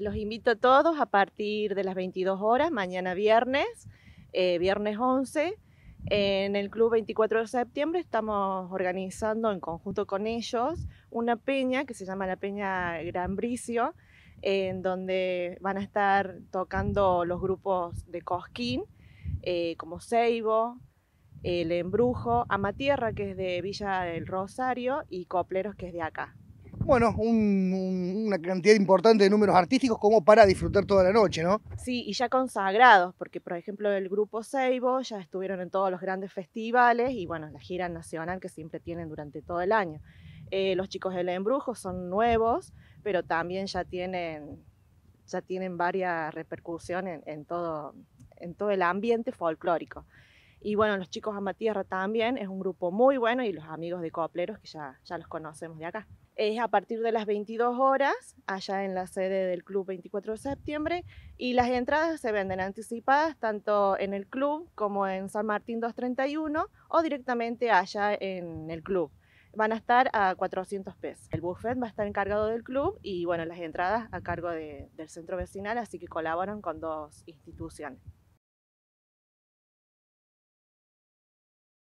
Los invito a todos a partir de las 22 horas, mañana viernes, eh, viernes 11, en el Club 24 de septiembre estamos organizando en conjunto con ellos una peña que se llama la Peña Gran Bricio, en donde van a estar tocando los grupos de Cosquín, eh, como Seibo, El Embrujo, Amatierra, que es de Villa del Rosario, y Copleros, que es de acá bueno, una cantidad importante de números artísticos como para disfrutar toda la noche, ¿no? Sí, y ya consagrados, porque por ejemplo el grupo Seibo ya estuvieron en todos los grandes festivales y bueno, la gira nacional que siempre tienen durante todo el año. Eh, los chicos del Embrujo son nuevos, pero también ya tienen, ya tienen varias repercusiones en, todo, en todo el ambiente folclórico. Y bueno, los chicos Amatierra también es un grupo muy bueno y los amigos de Copleros que ya, ya los conocemos de acá es a partir de las 22 horas, allá en la sede del club 24 de septiembre, y las entradas se venden anticipadas tanto en el club como en San Martín 231 o directamente allá en el club. Van a estar a 400 pesos. El buffet va a estar encargado del club y bueno, las entradas a cargo del centro vecinal, así que colaboran con dos instituciones.